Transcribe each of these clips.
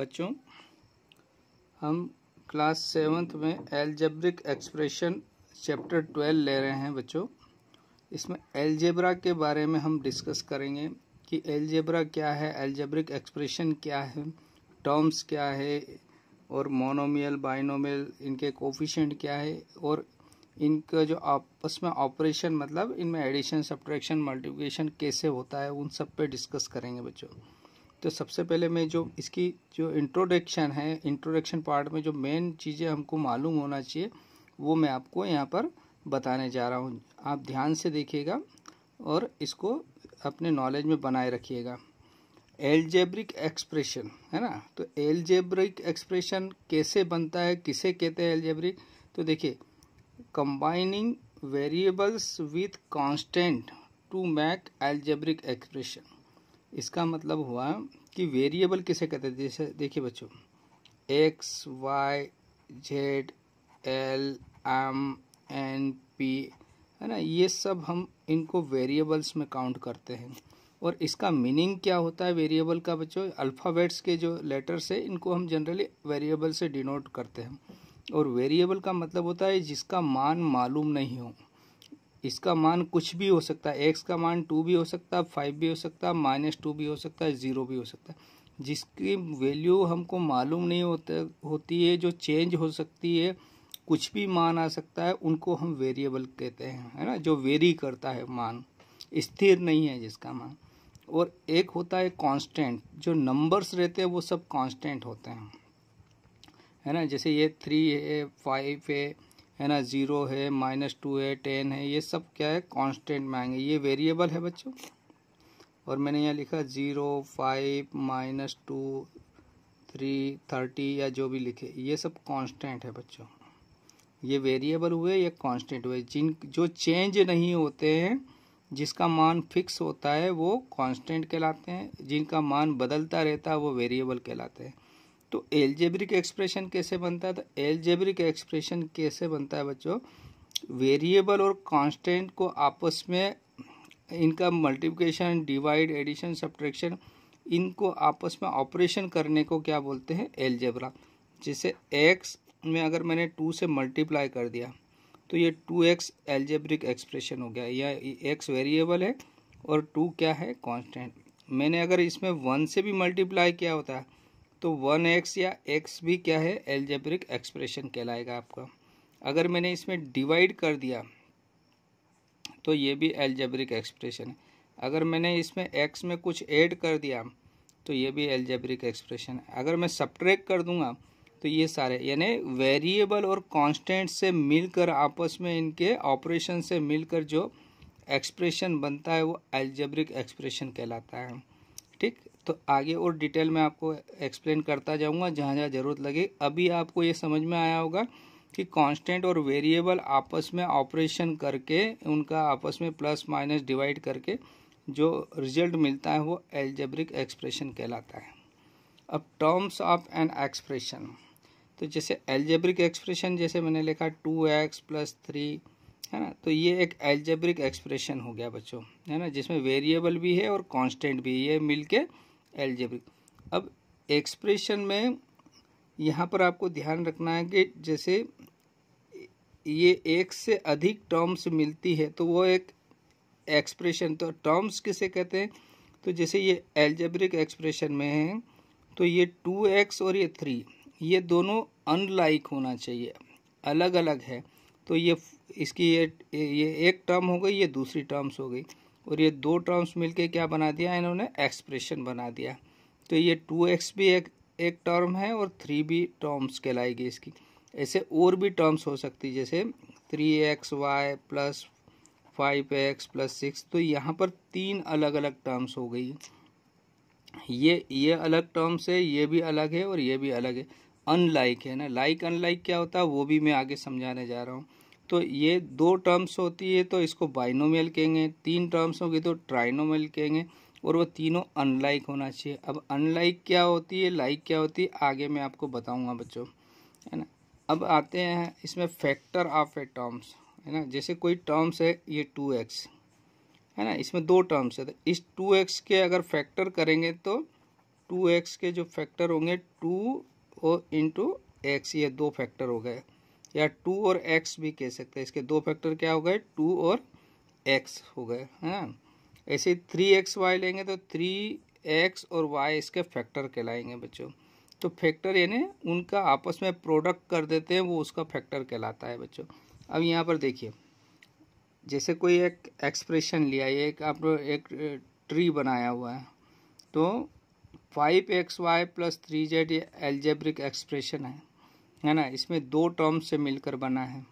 बच्चों हम class seventh में एल्जेब्रिक एक्सप्रेशन चैप्टर ट्वेल्व ले रहे हैं बच्चों इसमें एल्जेब्रा के बारे में हम डिस्कस करेंगे कि एल्जेब्रा क्या है एल्जेब्रिक एक्सप्रेशन क्या है टर्म्स क्या है और मोनोमियल बाइनोमियल इनके कोफिशेंट क्या है और इनका जो आपस में ऑपरेशन मतलब इनमें एडिशन सब्ट्रैक्शन मल्टीप्लिकेशन कैसे होता है उन सब पे डिस्कस करेंगे बच्चों तो सबसे पहले मैं जो इसकी जो इंट्रोडक्शन है इंट्रोडक्शन पार्ट में जो मेन चीज़ें हमको मालूम होना चाहिए वो मैं आपको यहाँ पर बताने जा रहा हूँ आप ध्यान से देखिएगा और इसको अपने नॉलेज में बनाए रखिएगा एलजेब्रिक एक्सप्रेशन है ना तो एल्जेब्रिक एक्सप्रेशन कैसे बनता है किसे कहते हैं एल्जेब्रिक तो देखिए combining variables with constant to make algebraic expression इसका मतलब हुआ कि वेरिएबल किसे कहते हैं जैसे देखिए बच्चों X Y Z L M N P है ना ये सब हम इनको वेरिएबल्स में काउंट करते हैं और इसका मीनिंग क्या होता है वेरिएबल का बच्चों अल्फ़ाबेट्स के जो लेटर्स है इनको हम जनरली वेरिएबल से डिनोट करते हैं और वेरिएबल का मतलब होता है जिसका मान मालूम नहीं हो इसका मान कुछ भी हो सकता है एक्स का मान टू भी हो सकता है फाइव भी हो सकता है माइनस टू भी हो सकता है ज़ीरो भी हो सकता है जिसकी वैल्यू हमको मालूम नहीं होता होती है जो चेंज हो सकती है कुछ भी मान आ सकता है उनको हम वेरिएबल कहते हैं है ना जो वेरी करता है मान स्थिर नहीं है जिसका मान और एक होता है कांस्टेंट जो नंबर्स रहते हैं वो सब कांस्टेंट होते हैं है ना जैसे ये थ्री है फाइव है है ना ज़ीरो है माइनस टू है टेन है ये सब क्या है कांस्टेंट आएंगे ये वेरिएबल है बच्चों और मैंने यहाँ लिखा zero five minus two three thirty या जो भी लिखे ये सब कांस्टेंट है बच्चों ये वेरिएबल हुए ये कांस्टेंट हुए जिन जो चेंज नहीं होते हैं जिसका मान फिक्स होता है वो कॉन्सटेंट कहलाते हैं जिनका मान बदलता रहता है वो वेरिएबल कहलाते हैं तो एलजेब्रिक एक्सप्रेशन कैसे बनता है तो एलजेब्रिक एक्सप्रेशन कैसे बनता है बच्चों वेरिएबल और कांस्टेंट को आपस में इनका मल्टीप्लिकेशन डिवाइड एडिशन सब्ट्रैक्शन इनको आपस में ऑपरेशन करने को क्या बोलते हैं एलजेब्रा जैसे एक्स में अगर मैंने टू से मल्टीप्लाई कर दिया तो ये टू एक्स एलजेब्रिक एक्सप्रेशन हो गया या एक्स वेरिएबल है और टू क्या है कांस्टेंट मैंने अगर इसमें वन से भी मल्टीप्लाई किया होता है तो वन एक्स या एक्स भी क्या है एल्जेब्रिक एक्सप्रेशन कहलाएगा आपका अगर मैंने इसमें डिवाइड कर दिया तो ये भी एल्जेब्रिक एक्सप्रेशन है अगर मैंने इसमें एक्स में कुछ ऐड कर दिया तो ये भी एल्जेब्रिक एक्सप्रेशन है अगर मैं सप्ट्रैक कर दूंगा तो ये सारे यानी वेरिएबल और कांस्टेंट से मिलकर आपस में इनके ऑपरेशन से मिलकर जो एक्सप्रेशन बनता है वो एल्जेब्रिक एक्सप्रेशन कहलाता है ठीक तो आगे और डिटेल में आपको एक्सप्लेन करता जाऊंगा जहाँ जहाँ ज़रूरत लगे अभी आपको ये समझ में आया होगा कि कांस्टेंट और वेरिएबल आपस में ऑपरेशन करके उनका आपस में प्लस माइनस डिवाइड करके जो रिजल्ट मिलता है वो एल्जेब्रिक एक्सप्रेशन कहलाता है अब टर्म्स ऑफ एन एक्सप्रेशन तो जैसे एल्जेब्रिक एक्सप्रेशन जैसे मैंने लिखा टू एक्स प्लस थ्री है ना तो ये एक एल्जेब्रिक एक्सप्रेशन हो गया बच्चों है ना जिसमें वेरिएबल भी है और कांस्टेंट भी ये मिलके एल्जेब्रिक अब एक्सप्रेशन में यहाँ पर आपको ध्यान रखना है कि जैसे ये एक से अधिक टर्म्स मिलती है तो वो एक एक्सप्रेशन तो टर्म्स किसे कहते हैं तो जैसे ये एल्जेब्रिक एक्सप्रेशन में है तो ये टू एक्स और ये थ्री ये दोनों अनलाइक होना चाहिए अलग अलग है तो ये इसकी ये ये एक टर्म हो गई ये दूसरी टर्म्स हो गई और ये दो टर्म्स मिलके क्या बना दिया इन्होंने एक्सप्रेशन बना दिया तो ये टू एक्स भी एक एक टर्म है और थ्री भी टर्म्स कहलाएगी इसकी ऐसे और भी टर्म्स हो सकती है जैसे three x Y plus five X plus six तो यहाँ पर तीन अलग अलग टर्म्स हो गई ये ये अलग टर्म्स है ये भी अलग है और ये भी अलग है अनलाइक है ना लाइक अनलाइक क्या होता है वो भी मैं आगे समझाने जा रहा हूँ तो ये दो टर्म्स होती है तो इसको बाइनोमियल कहेंगे तीन टर्म्स होगी तो ट्राइनोमियल कहेंगे और वो तीनों अनलाइक होना चाहिए अब अनलाइक क्या होती है लाइक क्या होती है आगे मैं आपको बताऊंगा बच्चों है ना अब आते हैं इसमें फैक्टर ऑफ ए टर्म्स है ना जैसे कोई टर्म्स है ये टू एक्स है ना इसमें दो टर्म्स है तो इस टू एक्स के अगर फैक्टर करेंगे तो टू एक्स के जो फैक्टर होंगे टू और इंटू एक्स ये दो फैक्टर हो गए या टू और एक्स भी कह सकते हैं इसके दो फैक्टर क्या हो गए टू और एक्स हो गए है ना ऐसे थ्री एक्स वाई लेंगे तो थ्री एक्स और वाई इसके फैक्टर कहलाएंगे बच्चों तो फैक्टर यानी उनका आपस में प्रोडक्ट कर देते हैं वो उसका फैक्टर कहलाता है बच्चों अब यहाँ पर देखिए जैसे कोई एक एक्सप्रेशन लिया एक आप एक ट्री बनाया हुआ है तो five x Y plus three z algebraic expression है है ना इसमें दो टर्म्स से मिलकर बना है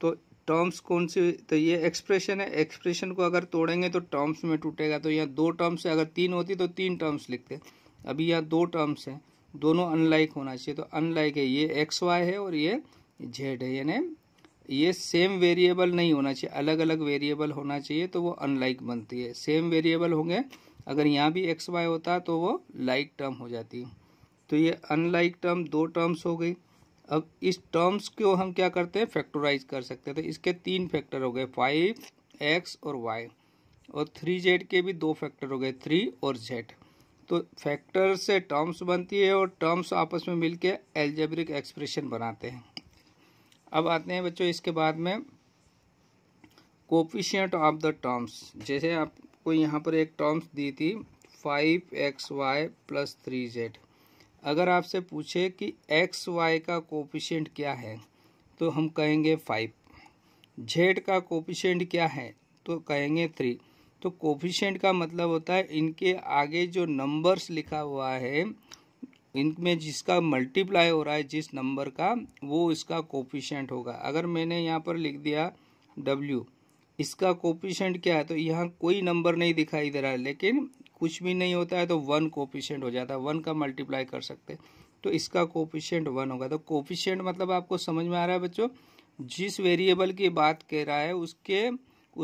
तो टर्म्स कौन सी तो ये एक्सप्रेशन है एक्सप्रेशन को अगर तोड़ेंगे तो टर्म्स में टूटेगा तो यहाँ दो टर्म्स है अगर तीन होती तो तीन टर्म्स लिखते अभी यहाँ दो टर्म्स हैं दोनों अनलाइक होना चाहिए तो अनलाइक है ये एक्स वाई है और ये जेड है यानी ये सेम वेरिएबल नहीं होना चाहिए अलग अलग वेरिएबल होना चाहिए तो वो अनलाइक बनती है सेम वेरिएबल होंगे अगर यहाँ भी एक्स वाई होता तो वो लाइक टर्म हो जाती तो ये अनलाइक टर्म दो टर्म्स हो गई अब इस टर्म्स को हम क्या करते हैं फैक्टोराइज कर सकते हैं तो इसके तीन फैक्टर हो गए फाइव एक्स और वाई और थ्री जेड के भी दो फैक्टर हो गए थ्री और जेड तो फैक्टर से टर्म्स बनती है और टर्म्स आपस में मिल के एल्जेब्रिक एक्सप्रेशन बनाते हैं अब आते हैं बच्चों इसके बाद में कोफिशियंट ऑफ द टर्म्स जैसे आपको यहाँ पर एक टर्म्स दी थी five x Y plus three z अगर आपसे पूछे कि एक्स वाई का कोपिशेंट क्या है तो हम कहेंगे फाइव जेड का कोपिशेंट क्या है तो कहेंगे थ्री तो कोफिशेंट का मतलब होता है इनके आगे जो नंबर्स लिखा हुआ है इनमें जिसका मल्टीप्लाई हो रहा है जिस नंबर का वो इसका कोफिशेंट होगा अगर मैंने यहाँ पर लिख दिया डब्ल्यू इसका कोफिशेंट क्या है तो यहाँ कोई नंबर नहीं दिखाई दे रहा है लेकिन कुछ भी नहीं होता है तो वन कोपिशेंट हो जाता है वन का मल्टीप्लाई कर सकते तो इसका कोपिशेंट वन होगा तो कोपिशेंट मतलब आपको समझ में आ रहा है बच्चों जिस वेरिएबल की बात कह रहा है उसके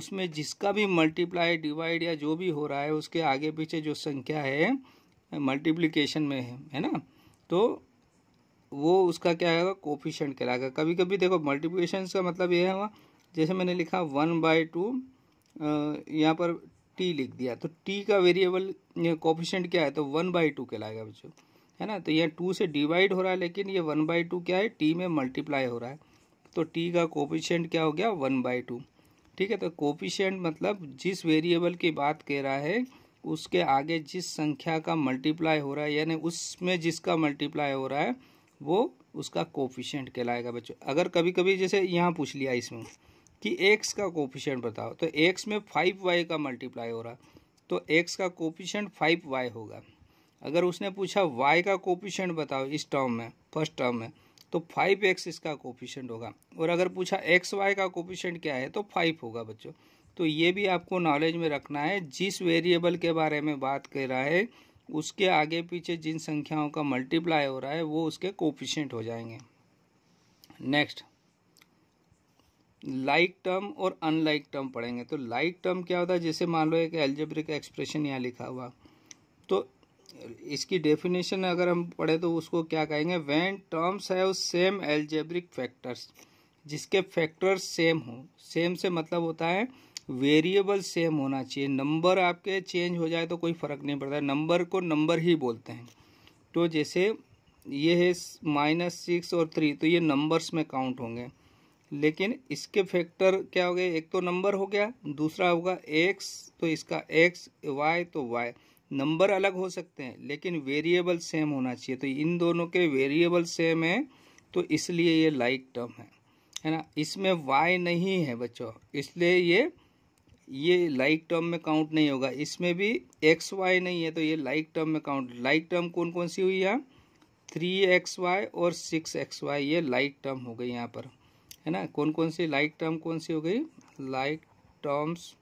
उसमें जिसका भी मल्टीप्लाई डिवाइड या जो भी हो रहा है उसके आगे पीछे जो संख्या है मल्टीप्लीकेशन में है है ना तो वो उसका क्या होगा कोफिशेंट कहलाएगा कभी कभी देखो मल्टीप्लीकेशन का मतलब ये है जैसे मैंने लिखा वन बाई टू यहाँ पर टी लिख दिया तो टी का वेरिएबल कॉफिशेंट क्या है तो वन बाई टू कहलाएगा बच्चों है ना तो यह टू से डिवाइड हो रहा है लेकिन ये वन बाई टू क्या है टी में मल्टीप्लाई हो रहा है तो टी का कोपिशेंट क्या हो गया वन बाई टू ठीक है तो कोपिशेंट मतलब जिस वेरिएबल की बात कह रहा है उसके आगे जिस संख्या का मल्टीप्लाई हो रहा है यानी उसमें जिसका मल्टीप्लाई हो रहा है वो उसका कोफिशेंट कहलाएगा बच्चों अगर कभी कभी जैसे यहाँ पूछ लिया इसमें कि एक्स का कोपिशेंट बताओ तो एक्स में फाइव वाई का मल्टीप्लाई हो रहा तो एक्स का कोपिशेंट फाइव वाई होगा अगर उसने पूछा वाई का कोपिशेंट बताओ इस टर्म में फर्स्ट टर्म में तो फाइव एक्स इसका कोपिशेंट होगा और अगर पूछा एक्स वाई का कोपिशेंट क्या है तो फाइव होगा बच्चों तो ये भी आपको नॉलेज में रखना है जिस वेरिएबल के बारे में बात कर रहा है उसके आगे पीछे जिन संख्याओं का मल्टीप्लाई हो रहा है वो उसके कोपिशेंट हो जाएंगे नेक्स्ट लाइक टर्म और अनलाइक टर्म पढ़ेंगे तो लाइक टर्म क्या होता है जैसे मान लो एक एल्जेब्रिक एक्सप्रेशन यहाँ लिखा हुआ तो इसकी डेफिनेशन अगर हम पढ़े तो उसको क्या कहेंगे वैन टर्म्स है सेम एल्जेब्रिक फैक्टर्स जिसके फैक्टर्स सेम हो सेम से मतलब होता है वेरिएबल सेम होना चाहिए नंबर आपके चेंज हो जाए तो कोई फ़र्क नहीं पड़ता नंबर को नंबर ही बोलते हैं तो जैसे ये है माइनस सिक्स और थ्री तो ये नंबर्स में काउंट होंगे लेकिन इसके फैक्टर क्या हो गए एक तो नंबर हो गया दूसरा होगा एक्स तो इसका एक्स वाई तो वाई नंबर अलग हो सकते हैं लेकिन वेरिएबल सेम होना चाहिए तो इन दोनों के वेरिएबल सेम है तो इसलिए ये लाइक टर्म है है ना इसमें वाई नहीं है बच्चों इसलिए ये ये लाइक टर्म में काउंट नहीं होगा इसमें भी एक्स वाई नहीं है तो ये लाइक टर्म में काउंट लाइक टर्म कौन कौन सी हुई यहाँ थ्री एक्स वाई और सिक्स एक्स वाई ये लाइक टर्म हो गई यहाँ पर है ना कौन कौन सी लाइक टर्म कौन सी हो गई like terms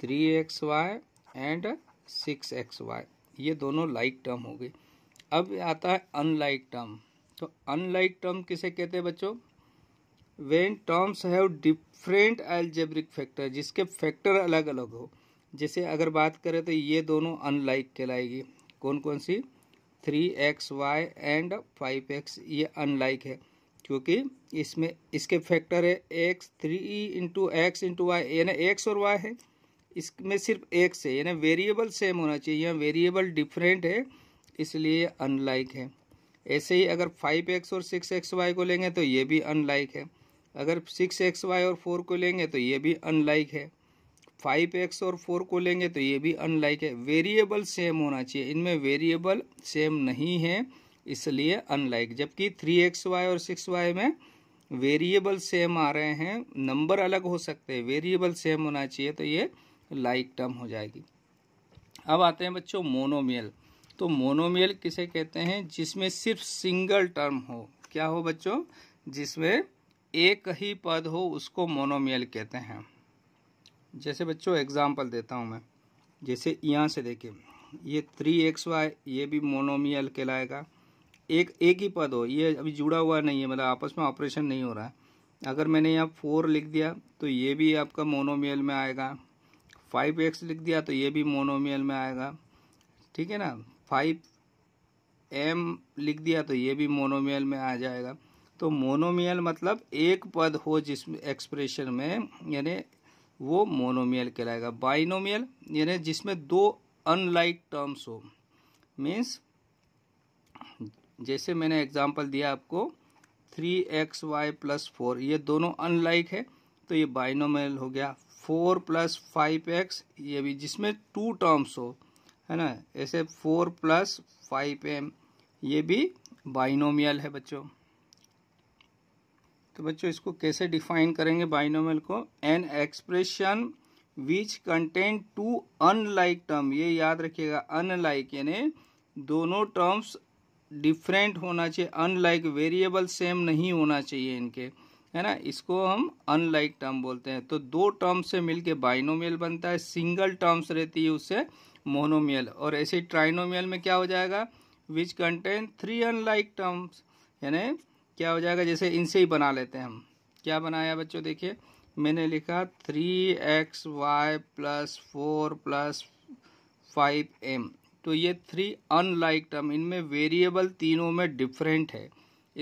three x y and six x y ये दोनों लाइक टर्म हो गई अब आता है अनलाइक टर्म तो अनलाइक टर्म किसे कहते हैं बच्चों when terms have different algebraic factor जिसके फैक्टर अलग अलग हो जैसे अगर बात करें तो ये दोनों अनलाइक कहलाएगी कौन कौन सी three x y and five x ये अनलाइक है क्योंकि इसमें इसके फैक्टर है x three into x into y यानी एक्स और वाई है इसमें सिर्फ एक्स है यानी वेरिएबल सेम होना चाहिए यहाँ वेरिएबल डिफरेंट है इसलिए अनलाइक है ऐसे ही अगर फाइव एक्स और सिक्स एक्स वाई को लेंगे तो ये भी अनलाइक है अगर सिक्स एक्स वाई और फोर को लेंगे तो ये भी अनलाइक है फाइव एक्स और फोर को लेंगे तो ये भी अनलाइक है वेरिएबल सेम होना चाहिए इनमें वेरिएबल सेम नहीं है इसलिए अनलाइक जबकि थ्री एक्स वाई और सिक्स वाई में वेरिएबल सेम आ रहे हैं नंबर अलग हो सकते हैं वेरिएबल सेम होना चाहिए तो ये लाइक टर्म हो जाएगी अब आते हैं बच्चों मोनोमियल तो मोनोमियल किसे कहते हैं जिसमें सिर्फ सिंगल टर्म हो क्या हो बच्चों जिसमें एक ही पद हो उसको मोनोमियल कहते हैं जैसे बच्चों एग्जाम्पल देता हूँ मैं जैसे यहाँ से देखिए ये थ्री एक्स वाई ये भी मोनोमियल कहलाएगा एक एक ही पद हो ये अभी जुड़ा हुआ नहीं है मतलब आपस में ऑपरेशन नहीं हो रहा है अगर मैंने यहाँ फोर लिख दिया तो ये भी आपका मोनोमियल में आएगा फाइव एक्स लिख दिया तो ये भी मोनोमियल में आएगा ठीक है ना फाइव एम लिख दिया तो ये भी मोनोमियल में आ जाएगा तो मोनोमियल मतलब एक पद हो जिस एक्सप्रेशन में यानी वो मोनोमियल कहलाएगा बाइनोमियल यानी जिसमें दो अनलाइक टर्म्स हो मीन्स जैसे मैंने एग्जाम्पल दिया आपको three x Y plus four ये दोनों अनलाइक है तो ये बाइनोमियल हो गया फोर प्लस फाइव एक्स ये भी जिसमें टू टर्म्स हो है ना ऐसे फोर प्लस फाइव एम ये भी बाइनोमियल है बच्चों तो बच्चों इसको कैसे डिफाइन करेंगे बाइनोमियल को an expression which content two unlike term ये याद रखिएगा अनलाइक यानी दोनों टर्म्स डिफरेंट होना चाहिए अनलाइक वेरिएबल सेम नहीं होना चाहिए इनके है ना इसको हम अनलाइक टर्म बोलते हैं तो दो टर्म से मिलके बाइनोमियल बनता है सिंगल टर्म्स रहती है उससे मोनोमियल और ऐसे ट्राइनोमियल में क्या हो जाएगा which contain three unlike terms यानी क्या हो जाएगा जैसे इनसे ही बना लेते हैं हम क्या बनाया बच्चों देखिए मैंने लिखा three x Y plus four plus five m तो ये थ्री अनलाइक टर्म इनमें वेरिएबल तीनों में डिफरेंट है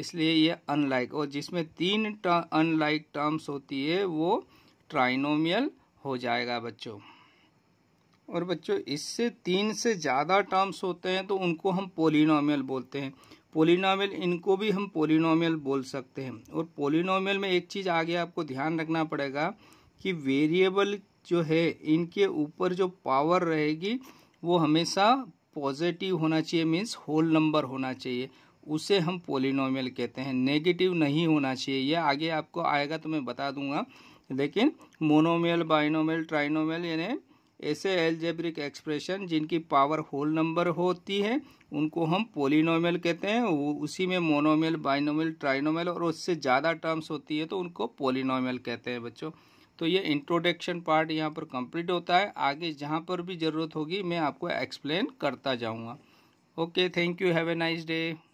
इसलिए ये अनलाइक और जिसमें तीन अनलाइक टर्म्स होती है वो ट्राइनोमियल हो जाएगा बच्चों और बच्चों इससे तीन से ज़्यादा टर्म्स होते हैं तो उनको हम पोलिनोमियल बोलते हैं पोलिनोमियल इनको भी हम पोलिनोमियल बोल सकते हैं और पोलिनोमियल में एक चीज़ आगे आपको ध्यान रखना पड़ेगा कि वेरिएबल जो है इनके ऊपर जो पावर रहेगी वो हमेशा पॉजिटिव होना चाहिए मीन्स होल नंबर होना चाहिए उसे हम पोलिनोमियल कहते हैं नेगेटिव नहीं होना चाहिए यह आगे आपको आएगा तो मैं बता दूंगा लेकिन मोनोमियल बाइनोमियल ट्राइनोमियल यानी ऐसे एल्जेब्रिक एक्सप्रेशन जिनकी पावर होल नंबर होती है उनको हम पोलिनोमियल कहते हैं वो उसी में मोनोमियल बाइनोमियल ट्राइनोमियल और उससे ज़्यादा टर्म्स होती है तो उनको पोलिनोमियल कहते हैं बच्चों तो ये इंट्रोडक्शन पार्ट यहाँ पर कंप्लीट होता है आगे जहाँ पर भी ज़रूरत होगी मैं आपको एक्सप्लेन करता जाऊँगा okay thank you have a nice day